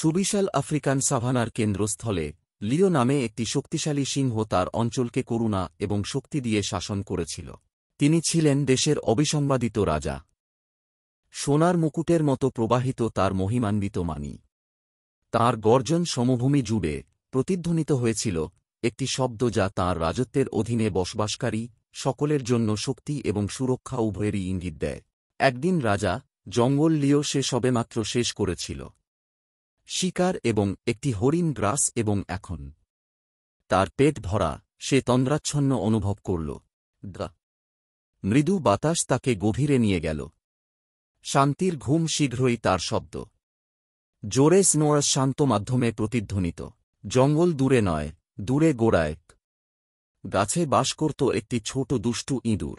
সুবিশাল আফ্রিকান সাভানার কেন্দ্রস্থলে লিও নামে একটি শক্তিশালী সিংহ তার অঞ্চলকে করুণা এবং শক্তি দিয়ে শাসন করেছিল তিনি ছিলেন দেশের অবিসংবাদিত রাজা সোনার মুকুটের মতো প্রবাহিত তার মহিমান্বিত মানি তার গর্জন সমভূমি জুড়ে প্রতিধ্বনিত হয়েছিল একটি শব্দ যা তাঁর রাজত্বের অধীনে বসবাসকারী সকলের জন্য শক্তি এবং সুরক্ষা উভয়েরই ইঙ্গিত দেয় একদিন রাজা জঙ্গল লিও সে সবেমাত্র শেষ করেছিল শিকার এবং একটি হরিণ গ্রাস এবং এখন তার পেট ভরা সে তন্দ্রাচ্ছন্ন অনুভব করল দ্রা মৃদু বাতাস তাকে গভীরে নিয়ে গেল শান্তির ঘুম শীঘ্রই তার শব্দ জোরে স্নোয়ার শান্ত মাধ্যমে প্রতিধ্বনিত জঙ্গল দূরে নয় দূরে গোড়ায় গাছে বাস করত একটি ছোট দুষ্টু ইঁদুর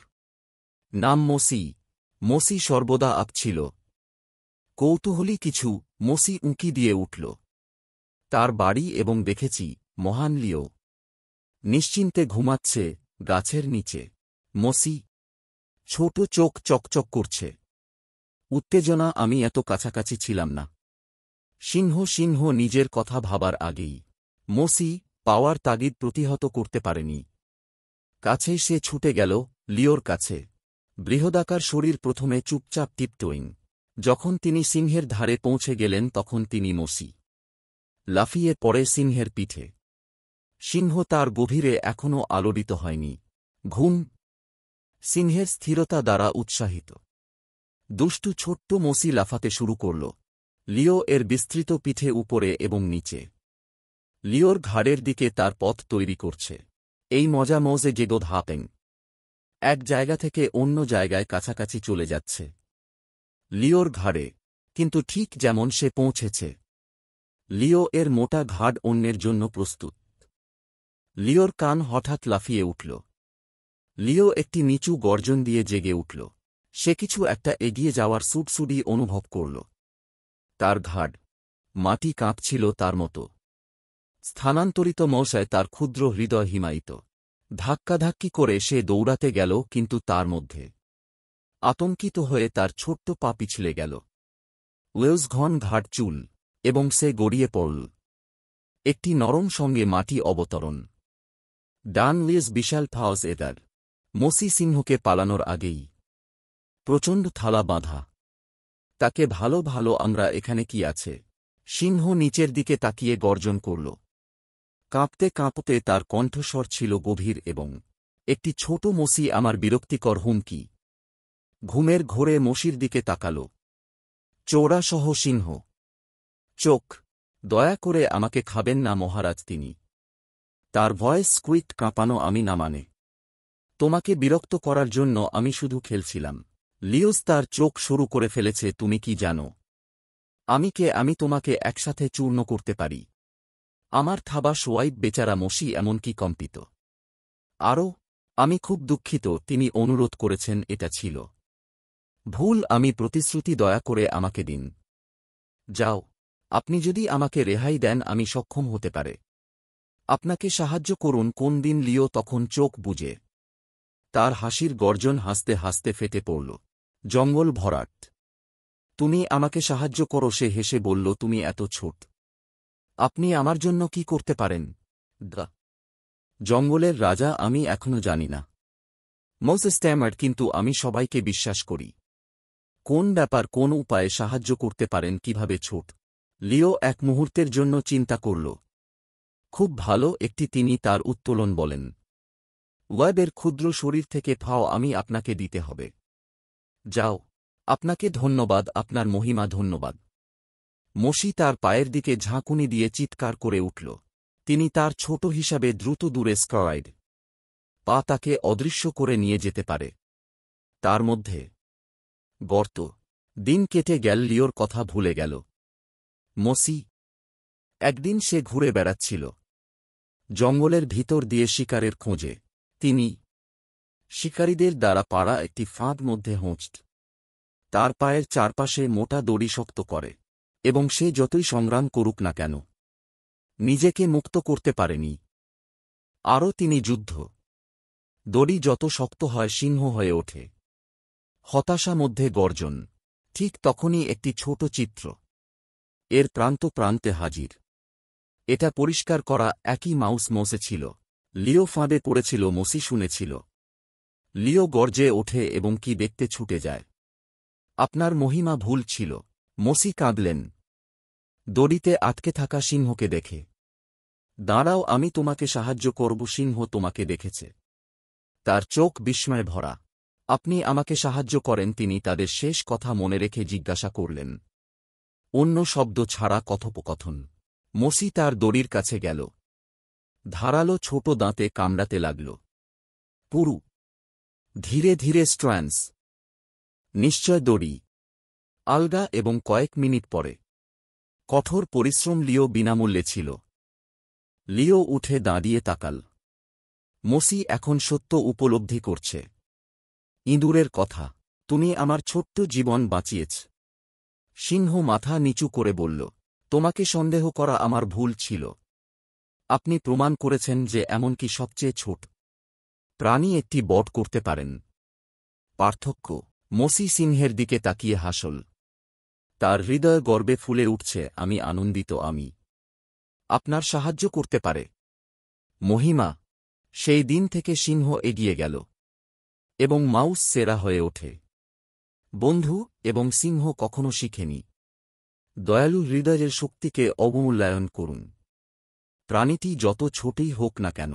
নাম মোসি মোসি সর্বদা আপছিল কৌতূহলী কিছু মসি উঁকি দিয়ে উঠল তার বাড়ি এবং দেখেছি মহান লিও নিশ্চিন্তে ঘুমাচ্ছে গাছের নিচে মসি ছোট চোখ চকচক করছে উত্তেজনা আমি এত কাছাকাছি ছিলাম না সিংহ সিংহ নিজের কথা ভাবার আগেই মসি পাওয়ার তাগিদ প্রতিহত করতে পারেনি কাছেই সে ছুটে গেল লিওর কাছে বৃহদাকার শরীর প্রথমে চুপচাপ টিপটোইং যখন তিনি সিংহের ধারে পৌঁছে গেলেন তখন তিনি মসি লাফিয়ে পড়ে সিংহের পিঠে সিংহ তার গভীরে এখনও আলোড়িত হয়নি ঘুম সিংহের স্থিরতা দ্বারা উৎসাহিত দুষ্টু ছোট্ট মসি লাফাতে শুরু করল লিও এর বিস্তৃত পিঠে উপরে এবং নিচে লিওর ঘাড়ের দিকে তার পথ তৈরি করছে এই মজা মজে গেগো ধাপেন এক জায়গা থেকে অন্য জায়গায় কাছাকাছি চলে যাচ্ছে লিওর ঘাড়ে কিন্তু ঠিক যেমন সে পৌঁছেছে লিও এর মোটা ঘাড় অন্যের জন্য প্রস্তুত লিওর কান হঠাৎ লাফিয়ে উঠল লিও একটি নিচু গর্জন দিয়ে জেগে উঠল সে কিছু একটা এগিয়ে যাওয়ার সুটসুডি অনুভব করল তার ঘাড় মাটি কাঁপছিল তার মতো স্থানান্তরিত মশায় তার ক্ষুদ্র হৃদয় হিমায়িত ধাক্কাধাক্কি করে সে দৌড়াতে গেল কিন্তু তার মধ্যে আতঙ্কিত হয়ে তার ছোট্ট পা পিছলে গেল ওয়েলস ঘন ঘাট চুল এবং সে গড়িয়ে পড়ল একটি নরম সঙ্গে মাটি অবতরণ ডান লেস বিশাল ফাউস এদার মসি সিংহকে পালানোর আগেই প্রচণ্ড থালা বাঁধা তাকে ভালো ভালো আমরা এখানে কি আছে সিংহ নিচের দিকে তাকিয়ে গর্জন করল কাঁপতে কাঁপতে তার কণ্ঠস্বর ছিল গভীর এবং একটি ছোট মসি আমার বিরক্তিকর হুমকি ঘুমের ঘোরে মসির দিকে তাকাল চোরাসহ সিংহ চোখ দয়া করে আমাকে খাবেন না মহারাজ তিনি তার ভয়েস কুইট কাঁপানো আমি না মানে তোমাকে বিরক্ত করার জন্য আমি শুধু খেলছিলাম লিওস তার চোখ শুরু করে ফেলেছে তুমি কি জানো আমি কে আমি তোমাকে একসাথে চূর্ণ করতে পারি আমার থাবা সোয়াইব বেচারা মসি এমনকি কম্পিত আরও আমি খুব দুঃখিত তিনি অনুরোধ করেছেন এটা ছিল ভুল আমি প্রতিশ্রুতি দয়া করে আমাকে দিন যাও আপনি যদি আমাকে রেহাই দেন আমি সক্ষম হতে পারে আপনাকে সাহায্য করুন কোন দিন লিও তখন চোখ বুঝে তার হাসির গর্জন হাসতে হাসতে ফেটে পড়ল জঙ্গল ভরাট তুমি আমাকে সাহায্য করো সে হেসে বলল তুমি এত ছোট আপনি আমার জন্য কি করতে পারেন দা জঙ্গলের রাজা আমি এখনো জানি না মোস্ট ট্যামার কিন্তু আমি সবাইকে বিশ্বাস করি কোন ব্যাপার কোন উপায়ে সাহায্য করতে পারেন কিভাবে ছোট লিও এক মুহূর্তের জন্য চিন্তা করল খুব ভালো একটি তিনি তার উত্তোলন বলেন ওয়েবের ক্ষুদ্র শরীর থেকে ফাও আমি আপনাকে দিতে হবে যাও আপনাকে ধন্যবাদ আপনার মহিমা ধন্যবাদ মসি তার পায়ের দিকে ঝাঁকুনি দিয়ে চিৎকার করে উঠল তিনি তার ছোট হিসাবে দ্রুত দূরে স্করাইড পা তাকে অদৃশ্য করে নিয়ে যেতে পারে তার মধ্যে গর্ত দিন কেটে গেল লিওর কথা ভুলে গেল মসি একদিন সে ঘুরে বেড়াচ্ছিল জঙ্গলের ভিতর দিয়ে শিকারের খোঁজে তিনি শিকারীদের দ্বারা পাড়া একটি ফাঁদ মধ্যে হোঁচট তার পায়ের চারপাশে মোটা দড়ি শক্ত করে এবং সে যতই সংগ্রাম করুক না কেন নিজেকে মুক্ত করতে পারেনি আরও তিনি যুদ্ধ দড়ি যত শক্ত হয় সিংহ হয়ে ওঠে হতাশা মধ্যে গর্জন ঠিক তখনই একটি ছোট চিত্র এর প্রান্ত প্রান্তে হাজির এটা পরিষ্কার করা একই মাউস মোসে ছিল লিও ফাঁদে পড়েছিল মসি শুনেছিল লিও গর্জে ওঠে এবং কি দেখতে ছুটে যায় আপনার মহিমা ভুল ছিল মসি কাঁদলেন দড়িতে আটকে থাকা সিংহকে দেখে দাঁড়াও আমি তোমাকে সাহায্য করব সিংহ তোমাকে দেখেছে তার চোখ বিস্ময়ে ভরা আপনি আমাকে সাহায্য করেন তিনি তাদের শেষ কথা মনে রেখে জিজ্ঞাসা করলেন অন্য শব্দ ছাড়া কথোপকথন মসি তার দড়ির কাছে গেল ধারালো ছোট দাঁতে কামড়াতে লাগল পুরু ধীরে ধীরে স্ট্রান্স নিশ্চয় দড়ি আলগা এবং কয়েক মিনিট পরে কঠোর পরিশ্রম লিও বিনামূল্যে ছিল লিও উঠে দাঁড়িয়ে তাকাল মসি এখন সত্য উপলব্ধি করছে ইঁদুরের কথা তুমি আমার ছোট্ট জীবন বাঁচিয়েছ সিংহ মাথা নিচু করে বলল তোমাকে সন্দেহ করা আমার ভুল ছিল আপনি প্রমাণ করেছেন যে এমনকি সবচেয়ে ছোট প্রাণী একটি বট করতে পারেন পার্থক্য মসি সিংহের দিকে তাকিয়ে হাসল তার হৃদয় গর্বে ফুলে উঠছে আমি আনন্দিত আমি আপনার সাহায্য করতে পারে মহিমা সেই দিন থেকে সিংহ এগিয়ে গেল এবং মাউস সেরা হয়ে ওঠে বন্ধু এবং সিংহ কখনো শিখেনি দয়ালু হৃদয়ের শক্তিকে অবমূল্যায়ন করুন প্রাণীটি যত ছোটই হোক না কেন